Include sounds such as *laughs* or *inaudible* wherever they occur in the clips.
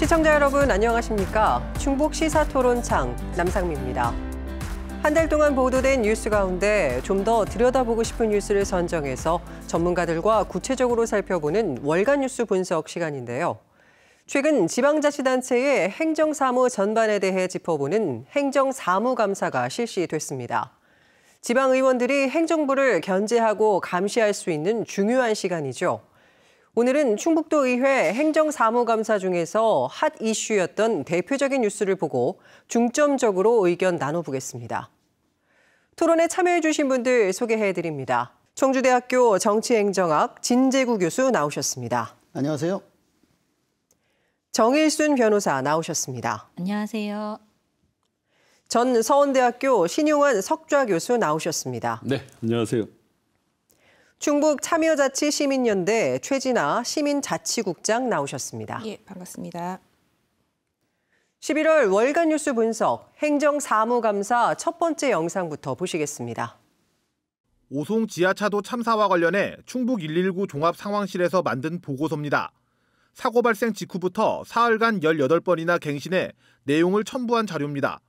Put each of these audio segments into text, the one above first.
시청자 여러분 안녕하십니까? 충북 시사토론창 남상미입니다. 한 달 동안 보도된 뉴스 가운데 좀 더 들여다보고 싶은 뉴스를 선정해서 전문가들과 구체적으로 살펴보는 월간 뉴스 분석 시간인데요. 최근 지방자치단체의 행정사무 전반에 대해 짚어보는 행정사무감사가 실시됐습니다. 지방의원들이 행정부를 견제하고 감시할 수 있는 중요한 시간이죠. 오늘은 충북도의회 행정사무감사 중에서 핫 이슈였던 대표적인 뉴스를 보고 중점적으로 의견 나눠보겠습니다. 토론에 참여해주신 분들 소개해드립니다. 청주대학교 정치행정학 진재구 교수 나오셨습니다. 안녕하세요. 정일순 변호사 나오셨습니다. 안녕하세요. 전 서원대학교 신용환 석좌 교수 나오셨습니다. 네, 안녕하세요. 충북 참여자치 시민연대 최진아 시민자치국장 나오셨습니다. 예, 반갑습니다. 11월 월간 뉴스 분석 행정사무감사 첫 번째 영상부터 보시겠습니다. 오송 지하차도 참사와 관련해 충북 119 종합 상황실에서 만든 보고서입니다. 사고 발생 직후부터 사흘간 18번이나 갱신해 내용을 첨부한 자료입니다.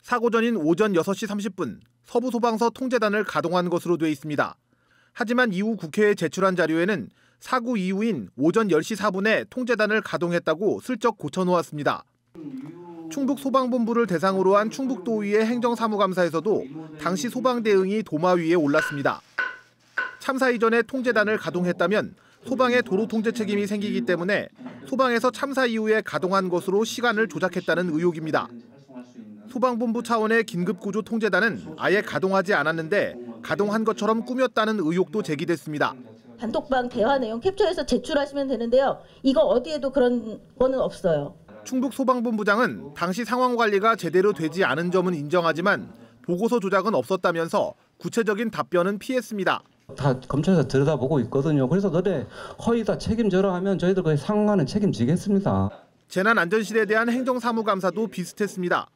사고 전인 오전 6시 30분 서부소방서 통제단을 가동한 것으로 돼 있습니다. 하지만 이후 국회에 제출한 자료에는 사고 이후인 오전 10시 4분에 통제단을 가동했다고 슬쩍 고쳐놓았습니다. 충북 소방본부를 대상으로 한 충북도의회 행정사무감사에서도 당시 소방 대응이 도마 위에 올랐습니다. 참사 이전에 통제단을 가동했다면 소방의 도로 통제 책임이 생기기 때문에 소방에서 참사 이후에 가동한 것으로 시간을 조작했다는 의혹입니다. 소방본부 차원의 긴급구조 통제단은 아예 가동하지 않았는데 가동한 것처럼 꾸몄다는 의혹도 제기됐습니다. 단톡방 대화 내용 캡처해서 제출하시면 되는데요. 이거 어디에도 그런 거는 없어요. 충북 소방본부장은 당시 상황 관리가 제대로 되지 않은 점은 인정하지만 보고서 조작은 없었다면서 구체적인 답변은 피했습니다. 다 검찰에서 들여다보고 있거든요. 그래서 너네 허위 다 책임져라 하면 저희들 그 상관은 책임지겠습니다. 재난안전실에 대한 행정사무감사도 비슷했습니다.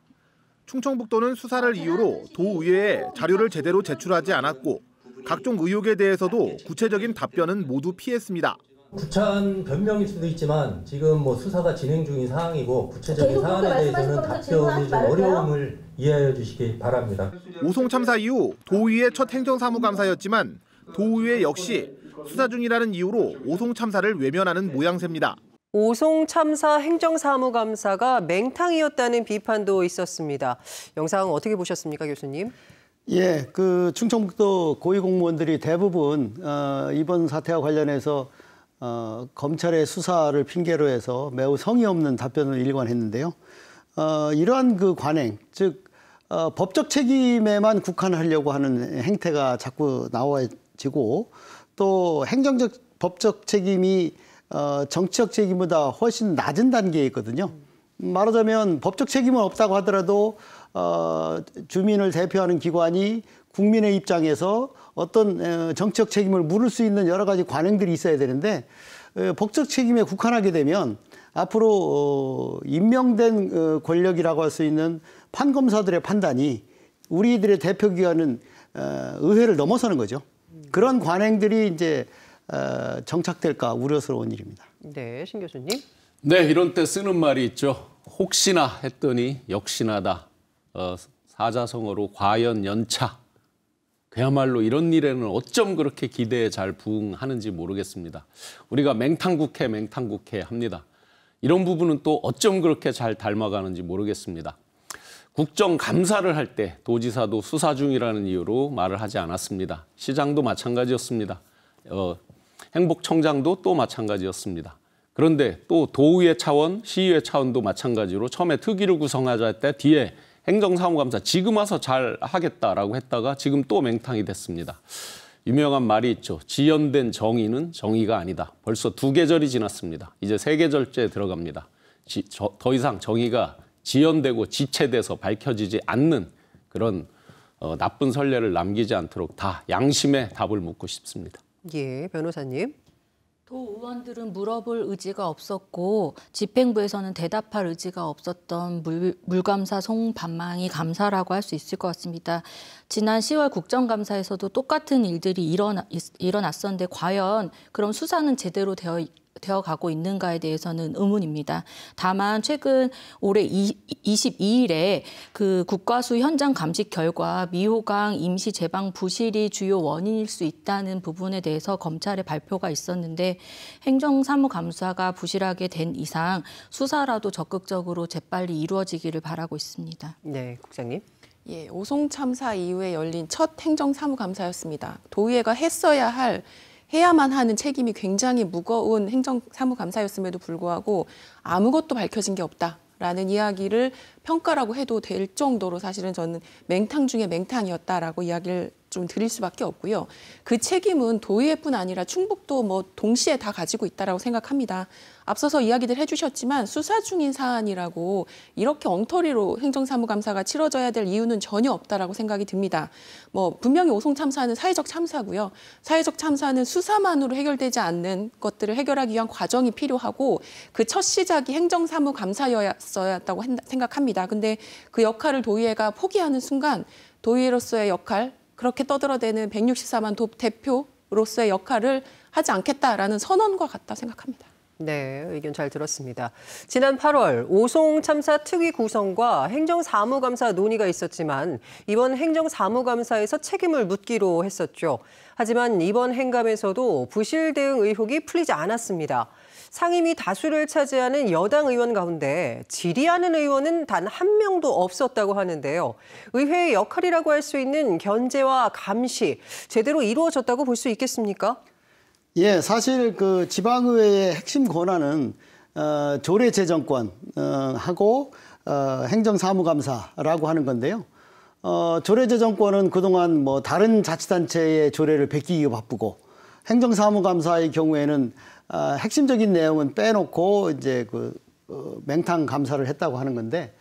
충청북도는 수사를 이유로 도의회에 자료를 제대로 제출하지 않았고 각종 의혹에 대해서도 구체적인 답변은 모두 피했습니다. 구차한 변명일 수도 있지만 지금 뭐 수사가 진행 중인 상황이고 구체적인 사안에 대해서는 답변이 좀 어려움을 이해해 주시기 바랍니다. 오송 참사 이후 도의회 첫 행정사무감사였지만 도의회 역시 수사 중이라는 이유로 오송 참사를 외면하는 모양새입니다. 오송 참사 행정사무감사가 맹탕이었다는 비판도 있었습니다. 영상 어떻게 보셨습니까, 교수님? 예, 그 충청북도 고위공무원들이 대부분 어, 이번 사태와 관련해서 어, 검찰의 수사를 핑계로 해서 매우 성의 없는 답변을 일관했는데요. 어, 이러한 그 관행, 즉 어, 법적 책임에만 국한하려고 하는 행태가 자꾸 나와지고 또 행정적 법적 책임이 어, 정치적 책임보다 훨씬 낮은 단계에 있거든요. 말하자면 법적 책임은 없다고 하더라도 어, 주민을 대표하는 기관이 국민의 입장에서 어떤 정치적 책임을 물을 수 있는 여러 가지 관행들이 있어야 되는데 법적 책임에 국한하게 되면 앞으로 어, 임명된 어, 권력이라고 할 수 있는 판검사들의 판단이 우리들의 대표기관은 어, 의회를 넘어서는 거죠. 그런 관행들이 이제 어, 정착될까 우려스러운 일입니다. 네, 신 교수님. 네, 이런 때 쓰는 말이 있죠. 혹시나 했더니 역시나다. 어, 사자성어로 과연 연차. 그야말로 이런 일에는 어쩜 그렇게 기대에 잘 부응하는지 모르겠습니다. 우리가 맹탕국회 맹탕국회 합니다. 이런 부분은 또 어쩜 그렇게 잘 닮아가는지 모르겠습니다. 국정감사를 할 때 도지사도 수사 중이라는 이유로 말을 하지 않았습니다. 시장도 마찬가지였습니다. 어, 행복청장도 또 마찬가지였습니다. 그런데 또 도의회 차원, 시의회 차원도 마찬가지로 처음에 특위를 구성하자 했다 뒤에 행정사무감사 지금 와서 잘 하겠다라고 했다가 지금 또 맹탕이 됐습니다. 유명한 말이 있죠. 지연된 정의는 정의가 아니다. 벌써 두 계절이 지났습니다. 이제 세 계절째 들어갑니다. 지, 저, 더 이상 정의가 지연되고 지체돼서 밝혀지지 않는 그런 어, 나쁜 선례를 남기지 않도록 다 양심의 답을 묻고 싶습니다. 예, 변호사님. 도 의원들은 물어볼 의지가 없었고 집행부에서는 대답할 의지가 없었던 물, 물감사 송반망이 감사라고 할 수 있을 것 같습니다. 지난 10월 국정감사에서도 똑같은 일들이 일어나, 일어났었는데 과연 그럼 수사는 제대로 되어 되어 가고 있는가에 대해서는 의문입니다. 다만 최근 올해 2 22일에 그 국과수 현장 감식 결과 미호강 임시 제방 부실이 주요 원인일 수 있다는 부분에 대해서 검찰의 발표가 있었는데 행정사무감사가 부실하게 된 이상 수사라도 적극적으로 재빨리 이루어지기를 바라고 있습니다. 네, 국장님. 예, 오송 참사 이후에 열린 첫 행정사무감사였습니다. 도의회가 했어야 할 해야만 하는 책임이 굉장히 무거운 행정사무감사였음에도 불구하고 아무것도 밝혀진 게 없다. 라는 이야기를 평가라고 해도 될 정도로 사실은 저는 맹탕 중에 맹탕이었다라고 이야기를 좀 드릴 수밖에 없고요. 그 책임은 도의회뿐 아니라 충북도 뭐 동시에 다 가지고 있다라고 생각합니다. 앞서서 이야기들 해주셨지만 수사 중인 사안이라고 이렇게 엉터리로 행정사무감사가 치러져야 될 이유는 전혀 없다라고 생각이 듭니다. 뭐 분명히 오송 참사는 사회적 참사고요. 사회적 참사는 수사만으로 해결되지 않는 것들을 해결하기 위한 과정이 필요하고 그 첫 시작이 행정사무감사였어야 했다고 생각합니다. 근데 그 역할을 도의회가 포기하는 순간 도의회로서의 역할 그렇게 떠들어대는 164만 도 대표로서의 역할을 하지 않겠다라는 선언과 같다 생각합니다. 네, 의견 잘 들었습니다. 지난 8월 오송 참사 특위 구성과 행정사무감사 논의가 있었지만 이번 행정사무감사에서 책임을 묻기로 했었죠. 하지만 이번 행감에서도 부실 대응 의혹이 풀리지 않았습니다. 상임위 다수를 차지하는 여당 의원 가운데 질의하는 의원은 단 한 명도 없었다고 하는데요. 의회의 역할이라고 할 수 있는 견제와 감시 제대로 이루어졌다고 볼 수 있겠습니까? 예, 사실 그 지방의회의 핵심 권한은 어, 조례 제정권 어, 하고 어, 행정사무감사라고 하는 건데요. 어, 조례 제정권은 그동안 뭐 다른 자치단체의 조례를 베끼기가 바쁘고 행정사무감사의 경우에는 아, 핵심적인 내용은 빼놓고 이제 그 어, 맹탕 감사를 했다고 하는 건데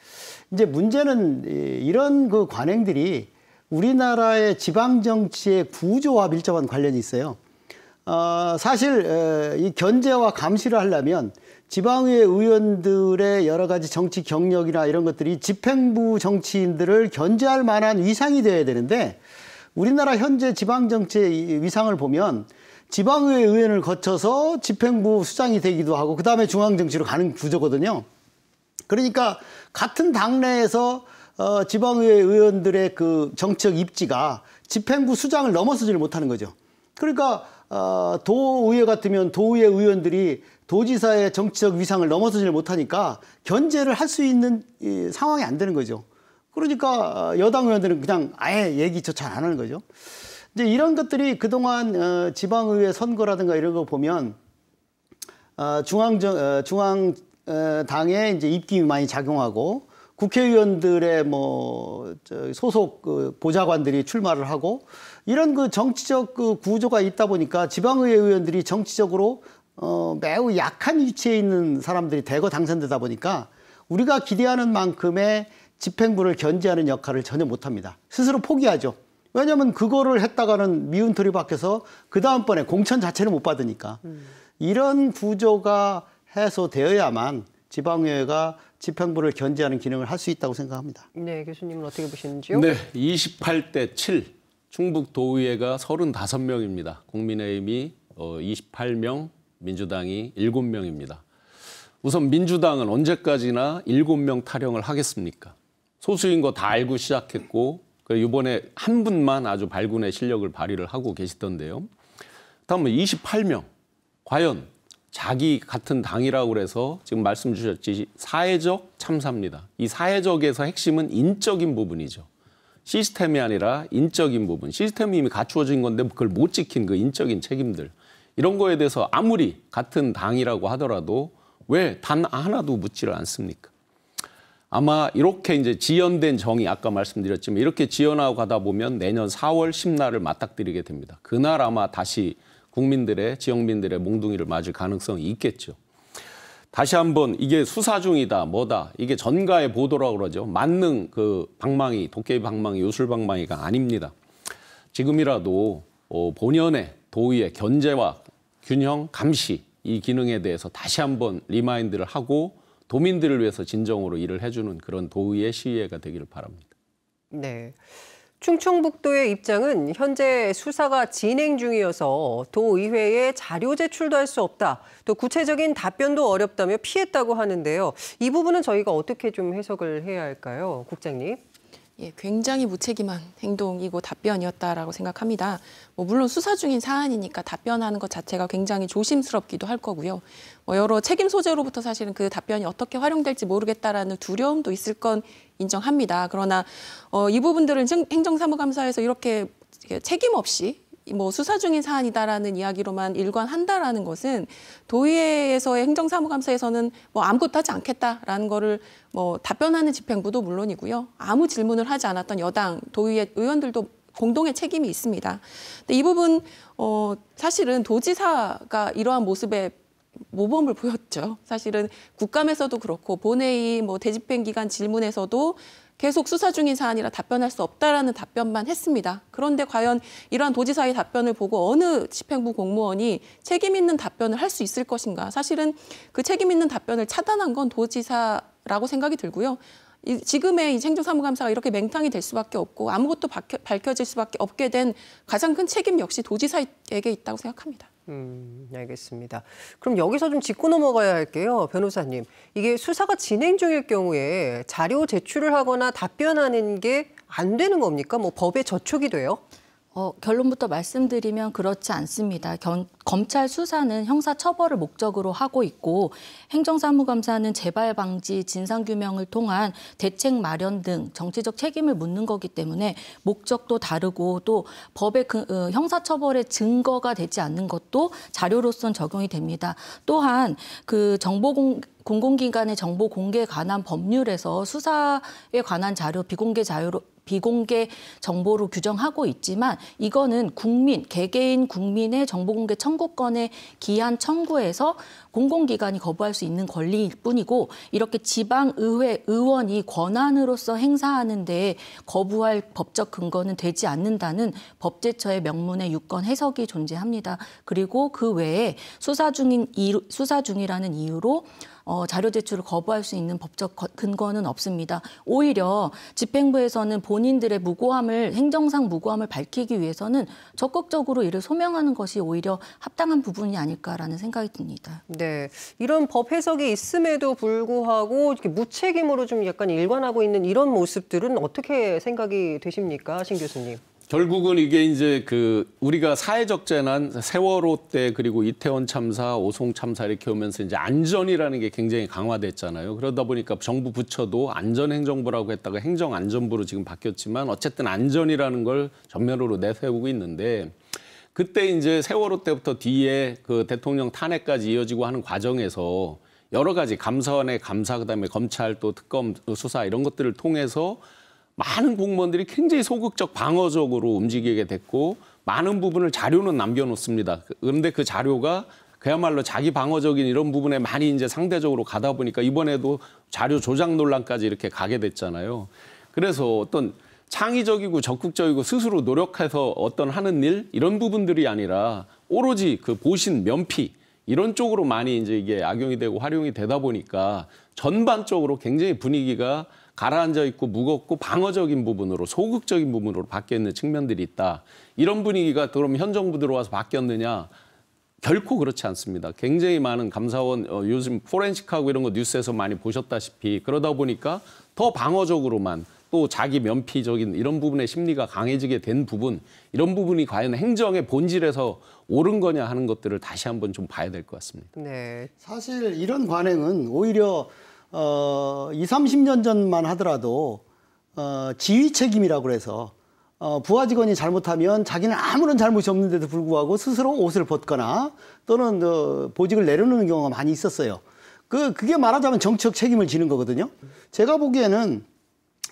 이제 문제는 이런 그 관행들이 우리나라의 지방 정치의 구조와 밀접한 관련이 있어요. 어, 사실 에, 이 견제와 감시를 하려면 지방의 의원들의 여러 가지 정치 경력이나 이런 것들이 집행부 정치인들을 견제할 만한 위상이 돼야 되는데 우리나라 현재 지방 정치의 위상을 보면 지방의회 의원을 거쳐서 집행부 수장이 되기도 하고 그다음에 중앙정치로 가는 구조거든요. 그러니까 같은 당내에서 어, 지방의회 의원들의 그 정치적 입지가 집행부 수장을 넘어서지를 못하는 거죠. 그러니까 어, 도의회 같으면 도의회 의원들이 도지사의 정치적 위상을 넘어서지를 못하니까 견제를 할 수 있는 이, 상황이 안 되는 거죠. 그러니까 어, 여당 의원들은 그냥 아예 얘기조차 안 하는 거죠. 이제 이런 것들이 그동안 어, 지방의회 선거라든가 이런 거 보면 어, 중앙정 어, 중앙 어, 당의 이제 입김이 많이 작용하고 국회의원들의 뭐 소속 그 보좌관들이 출마를 하고 이런 그 정치적 그 구조가 있다 보니까 지방의회 의원들이 정치적으로 어, 매우 약한 위치에 있는 사람들이 대거 당선되다 보니까 우리가 기대하는 만큼의 집행부를 견제하는 역할을 전혀 못합니다. 스스로 포기하죠. 왜냐하면 그거를 했다가는 미운털이 밖에서 그 다음번에 공천 자체를 못 받으니까 음. 이런 구조가 해소되어야만 지방의회가 집행부를 견제하는 기능을 할 수 있다고 생각합니다. 네, 교수님은 어떻게 보시는지요? 네, 28대 7 충북 도의회가 35명입니다. 국민의힘이 28명, 어, 민주당이 7명입니다. 우선 민주당은 언제까지나 7명 타령을 하겠습니까? 소수인 거 다 알고 시작했고 이번에 한 분만 아주 발군의 실력을 발휘를 하고 계시던데요. 다음은 28명. 과연 자기 같은 당이라고 그래서 지금 말씀 주셨지 사회적 참사입니다. 이 사회적에서 핵심은 인적인 부분이죠. 시스템이 아니라 인적인 부분. 시스템이 이미 갖추어진 건데 그걸 못 지킨 그 인적인 책임들. 이런 거에 대해서 아무리 같은 당이라고 하더라도 왜 단 하나도 묻지를 않습니까? 아마 이렇게 이제 지연된 정의 아까 말씀드렸지만 이렇게 지연하고 가다 보면 내년 4월 10날을 맞닥뜨리게 됩니다. 그날 아마 다시 국민들의 지역민들의 몽둥이를 맞을 가능성이 있겠죠. 다시 한번 이게 수사 중이다 뭐다 이게 전가의 보도라고 그러죠. 만능 그 방망이 도깨비 방망이 요술 방망이가 아닙니다. 지금이라도 어, 본연의 도의의 견제와 균형 감시 이 기능에 대해서 다시 한번 리마인드를 하고 도민들을 위해서 진정으로 일을 해주는 그런 도의의 시위회가 되기를 바랍니다. 네. 충청북도의 입장은 현재 수사가 진행 중이어서 도의회에 자료 제출도 할 수 없다. 또 구체적인 답변도 어렵다며 피했다고 하는데요. 이 부분은 저희가 어떻게 좀 해석을 해야 할까요? 국장님. 예, 굉장히 무책임한 행동이고 답변이었다라고 생각합니다. 뭐 물론 수사 중인 사안이니까 답변하는 것 자체가 굉장히 조심스럽기도 할 거고요. 뭐 여러 책임 소재로부터 사실은 그 답변이 어떻게 활용될지 모르겠다라는 두려움도 있을 건 인정합니다. 그러나 어, 이 부분들은 행정사무감사에서 이렇게 책임 없이 뭐 수사 중인 사안이다라는 이야기로만 일관한다라는 것은 도의회에서의 행정사무감사에서는 뭐 아무것도 하지 않겠다라는 거를 뭐 답변하는 집행부도 물론이고요. 아무 질문을 하지 않았던 여당 도의회 의원들도 공동의 책임이 있습니다. 근데 이 부분 어 사실은 도지사가 이러한 모습에 모범을 보였죠. 사실은 국감에서도 그렇고 본회의 뭐대집행기간 질문에서도 계속 수사 중인 사안이라 답변할 수 없다라는 답변만 했습니다. 그런데 과연 이러한 도지사의 답변을 보고 어느 집행부 공무원이 책임 있는 답변을 할 수 있을 것인가? 사실은 그 책임 있는 답변을 차단한 건 도지사라고 생각이 들고요. 이, 지금의 이 행정 사무감사가 이렇게 맹탕이 될 수밖에 없고 아무것도 밝혀, 밝혀질 수밖에 없게 된 가장 큰 책임 역시 도지사에게 있다고 생각합니다. 음, 알겠습니다. 그럼 여기서 좀 짚고 넘어가야 할게요, 변호사님. 이게 수사가 진행 중일 경우에 자료 제출을 하거나 답변하는 게 안 되는 겁니까? 뭐 법에 저촉이 돼요? 어, 결론부터 말씀드리면 그렇지 않습니다. 견, 검찰 수사는 형사 처벌을 목적으로 하고 있고 행정사무감사는 재발 방지, 진상규명을 통한 대책 마련 등 정치적 책임을 묻는 거기 때문에 목적도 다르고 또 법의 그, 어, 형사 처벌의 증거가 되지 않는 것도 자료로선 적용이 됩니다. 또한 그 정보 공 공공기관의 정보 공개 에 관한 법률에서 수사에 관한 자료 비공개 자료로 비공개 정보로 규정하고 있지만 이거는 국민 개개인 국민의 정보공개 청구권의 기한 청구에서 공공기관이 거부할 수 있는 권리일 뿐이고 이렇게 지방의회 의원이 권한으로서 행사하는 데 거부할 법적 근거는 되지 않는다는 법제처의 명문의 유권 해석이 존재합니다. 그리고 그 외에 수사 중인 수사 중이라는 이유로 어, 자료 제출을 거부할 수 있는 법적 근거는 없습니다. 오히려 집행부에서는 본인들의 무고함을 행정상 무고함을 밝히기 위해서는 적극적으로 이를 소명하는 것이 오히려 합당한 부분이 아닐까라는 생각이 듭니다. 네, 이런 법 해석이 있음에도 불구하고 이렇게 무책임으로 좀 약간 일관하고 있는 이런 모습들은 어떻게 생각이 되십니까, 신 교수님? 결국은 이게 이제 그 우리가 사회적 재난 세월호 때 그리고 이태원 참사, 오송 참사 이렇게 오면서 이제 안전이라는 게 굉장히 강화됐잖아요. 그러다 보니까 정부 부처도 안전행정부라고 했다가 행정안전부로 지금 바뀌었지만 어쨌든 안전이라는 걸 전면으로 내세우고 있는데 그때 이제 세월호 때부터 뒤에 그 대통령 탄핵까지 이어지고 하는 과정에서 여러 가지 감사원의 감사 그다음에 검찰 또 특검 수사 이런 것들을 통해서 많은 공무원들이 굉장히 소극적 방어적으로 움직이게 됐고 많은 부분을 자료는 남겨놓습니다. 그, 그런데 그 자료가 그야말로 자기 방어적인 이런 부분에 많이 이제 상대적으로 가다 보니까 이번에도 자료 조작 논란까지 이렇게 가게 됐잖아요. 그래서 어떤 창의적이고 적극적이고 스스로 노력해서 어떤 하는 일 이런 부분들이 아니라 오로지 그 보신 면피 이런 쪽으로 많이 이제 이게 악용이 되고 활용이 되다 보니까 전반적으로 굉장히 분위기가 가라앉아 있고 무겁고 방어적인 부분으로 소극적인 부분으로 바뀌어 있는 측면들이 있다. 이런 분위기가 그럼 현 정부 들어와서 바뀌었느냐? 결코 그렇지 않습니다. 굉장히 많은 감사원 어, 요즘 포렌식하고 이런 거 뉴스에서 많이 보셨다시피 그러다 보니까 더 방어적으로만 또 자기 면피적인 이런 부분의 심리가 강해지게 된 부분 이런 부분이 과연 행정의 본질에서 옳은 거냐 하는 것들을 다시 한번 좀 봐야 될 것 같습니다. 네. 사실 이런 관행은 오히려 어, 20, 30년 전만 하더라도 어, 지휘 책임이라고 그래서 어, 부하 직원이 잘못하면 자기는 아무런 잘못이 없는데도 불구하고 스스로 옷을 벗거나 또는 어, 보직을 내려놓는 경우가 많이 있었어요. 그 그게 말하자면 정책 책임을 지는 거거든요. 제가 보기에는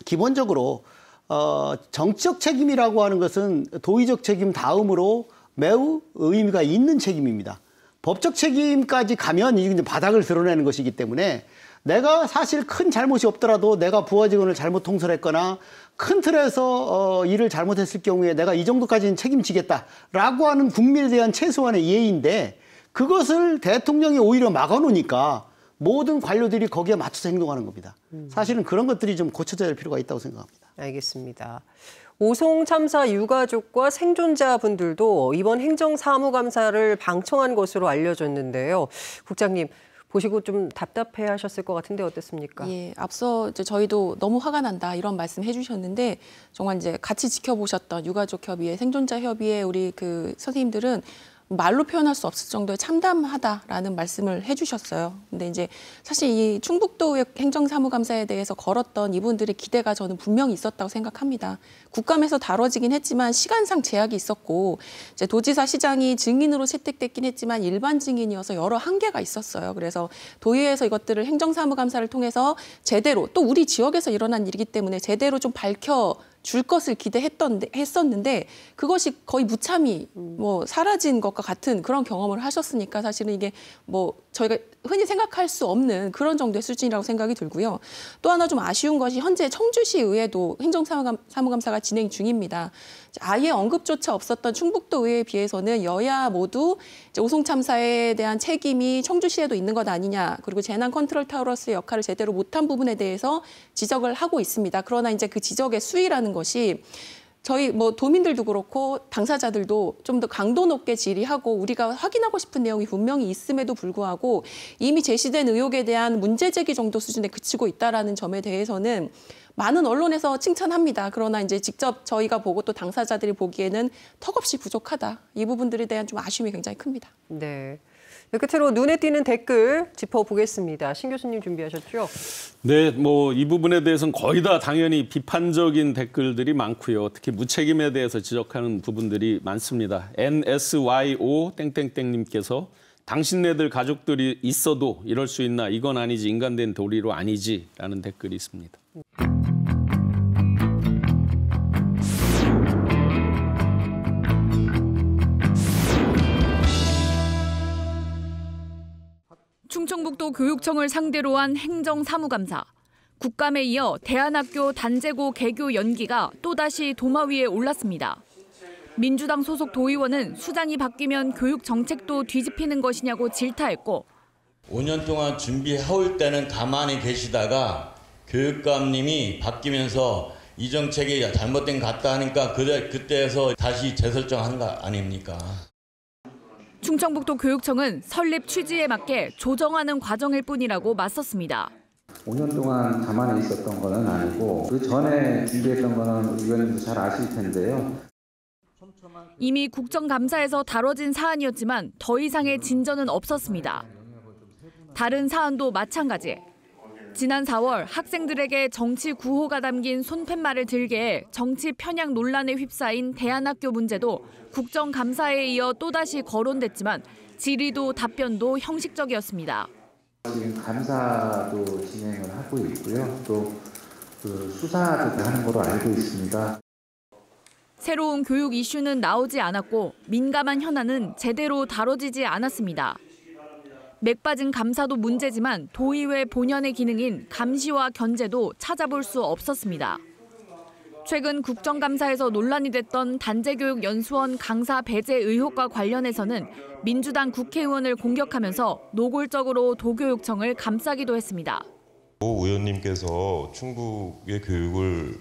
기본적으로 어, 정책 책임이라고 하는 것은 도의적 책임 다음으로 매우 의미가 있는 책임입니다. 법적 책임까지 가면 이제 바닥을 드러내는 것이기 때문에 내가 사실 큰 잘못이 없더라도 내가 부하 직원을 잘못 통솔했거나 큰 틀에서 어, 일을 잘못했을 경우에 내가 이 정도까지는 책임지겠다라고 하는 국민에 대한 최소한의 예의인데 그것을 대통령이 오히려 막아놓으니까 모든 관료들이 거기에 맞춰서 행동하는 겁니다. 음. 사실은 그런 것들이 좀 고쳐져야 할 필요가 있다고 생각합니다. 알겠습니다. 오송 참사 유가족과 생존자분들도 이번 행정사무감사를 방청한 것으로 알려졌는데요. 국장님, 보시고 좀 답답해 하셨을 것 같은데 어땠습니까? 예, 앞서 이제 저희도 너무 화가 난다 이런 말씀 해주셨는데 정말 이제 같이 지켜보셨던 유가족 협의회, 생존자 협의회 우리 그 선생님들은 말로 표현할 수 없을 정도의 참담하다라는 말씀을 해주셨어요. 근데 이제 사실 이 충북도의 행정사무감사에 대해서 걸었던 이분들의 기대가 저는 분명히 있었다고 생각합니다. 국감에서 다뤄지긴 했지만 시간상 제약이 있었고 이제 도지사 시장이 증인으로 채택됐긴 했지만 일반 증인이어서 여러 한계가 있었어요. 그래서 도의회에서 이것들을 행정사무감사를 통해서 제대로 또 우리 지역에서 일어난 일이기 때문에 제대로 좀 밝혀 줄 것을 기대했던데 했었는데 그것이 거의 무참히 음. 뭐 사라진 것과 같은 그런 경험을 하셨으니까 사실은 이게 뭐 저희가 흔히 생각할 수 없는 그런 정도의 수준이라고 생각이 들고요. 또 하나 좀 아쉬운 것이 현재 청주시의회도 행정사무감사가 진행 중입니다. 아예 언급조차 없었던 충북도의회에 비해서는 여야 모두 오송 참사에 대한 책임이 청주시에도 있는 것 아니냐 그리고 재난 컨트롤 타우러스의 역할을 제대로 못한 부분에 대해서 지적을 하고 있습니다. 그러나 이제 그 지적의 수위라는 것이 저희 뭐 도민들도 그렇고 당사자들도 좀 더 강도 높게 질의하고 우리가 확인하고 싶은 내용이 분명히 있음에도 불구하고 이미 제시된 의혹에 대한 문제 제기 정도 수준에 그치고 있다라는 점에 대해서는 많은 언론에서 칭찬합니다. 그러나 이제 직접 저희가 보고 또 당사자들이 보기에는 턱없이 부족하다. 이 부분들에 대한 좀 아쉬움이 굉장히 큽니다. 네. 네, 끝으로 눈에 띄는 댓글 짚어보겠습니다. 신 교수님 준비하셨죠? 네, 뭐 이 부분에 대해서는 거의 다 당연히 비판적인 댓글들이 많고요. 특히 무책임에 대해서 지적하는 부분들이 많습니다. NSYO 땡땡땡님께서 당신네들 가족들이 있어도 이럴 수 있나 이건 아니지 인간된 도리로 아니지라는 댓글이 있습니다. 충청북도 교육청을 상대로 한 행정사무감사. 국감에 이어 대한학교 단재고 개교 연기가 또다시 도마 위에 올랐습니다. 민주당 소속 도의원은 수장이 바뀌면 교육 정책도 뒤집히는 것이냐고 질타했고 5년 동안 준비해올 때는 가만히 계시다가 교육감님이 바뀌면서 이 정책이 잘못된 것 같다 하니까 그때에서 다시 재설정한 거 아닙니까? 충청북도 교육청은 설립 취지에 맞게 조정하는 과정일 뿐이라고 맞섰습니다. 5년 동안 가만히 있었던 것은 아니고 그 전에 준비했던 것은 의원님도 잘 아실 텐데요. 이미 국정감사에서 다뤄진 사안이었지만 더 이상의 진전은 없었습니다. 다른 사안도 마찬가지 지난 4월 학생들에게 정치 구호가 담긴 손팻말을 들게 정치 편향 논란에 휩싸인 대안학교 문제도 국정감사에 이어 또다시 거론됐지만 질의도 답변도 형식적이었습니다. 지금 감사도 진행을 하고 있고요. 또 그 수사도 하는 걸로 알고 있습니다. 새로운 교육 이슈는 나오지 않았고 민감한 현안은 제대로 다뤄지지 않았습니다. 맥빠진 감사도 문제지만 도의회 본연의 기능인 감시와 견제도 찾아볼 수 없었습니다. 최근 국정감사에서 논란이 됐던 단재교육 연수원 강사 배제 의혹과 관련해서는 민주당 국회의원을 공격하면서 노골적으로 도교육청을 감싸기도 했습니다. 오 의원님께서 충북의 교육을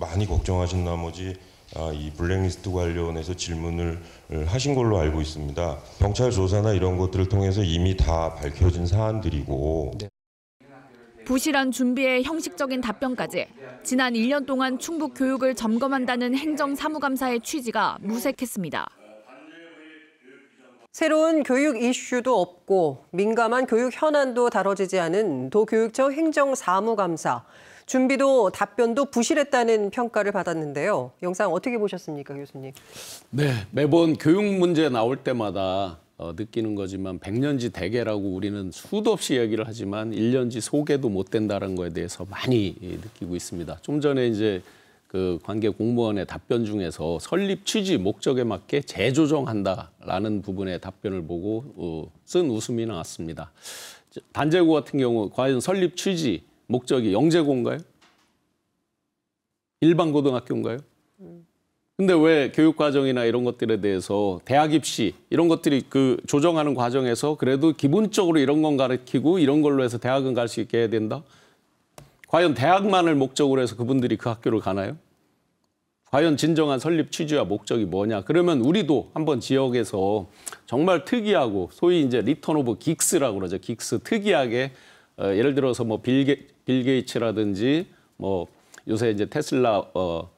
많이 걱정하신 나머지 아, 이 블랙리스트 관련해서 질문을 음, 하신 걸로 알고 있습니다. 경찰 조사나 이런 것들을 통해서 이미 다 밝혀진 사안들이고 네. 부실한 준비에 형식적인 답변까지 지난 1년 동안 충북 교육을 점검한다는 행정사무감사의 취지가 무색했습니다. 새로운 교육 이슈도 없고 민감한 교육 현안도 다뤄지지 않은 도교육청 행정사무감사. 준비도 답변도 부실했다는 평가를 받았는데요. 영상 어떻게 보셨습니까, 교수님? 네, 매번 교육 문제 나올 때마다 어, 느끼는 거지만 백년지 대계라고 우리는 수도 없이 이기를 하지만 일년지 소개도 못 된다는 거에 대해서 많이 예, 느끼고 있습니다. 좀 전에 이제 그 관계 공무원의 답변 중에서 설립 취지 목적에 맞게 재조정한다라는 부분의 답변을 보고 어, 쓴 웃음이 나왔습니다. 단제고 같은 경우 과연 설립 취지 목적이 영재고인가요? 일반 고등학교인가요? 근데 왜 교육 과정이나 이런 것들에 대해서 대학 입시 이런 것들이 그 조정하는 과정에서 그래도 기본적으로 이런 건 가르치고 이런 걸로 해서 대학은 갈 수 있게 해야 된다. 과연 대학만을 목적으로 해서 그분들이 그 학교를 가나요? 과연 진정한 설립 취지와 목적이 뭐냐? 그러면 우리도 한번 지역에서 정말 특이하고 소위 이제 리턴 오브 긱스라고 그러죠. 긱스 특이하게 어, 예를 들어서 뭐 빌게 빌 게이츠라든지 뭐 요새 이제 테슬라 어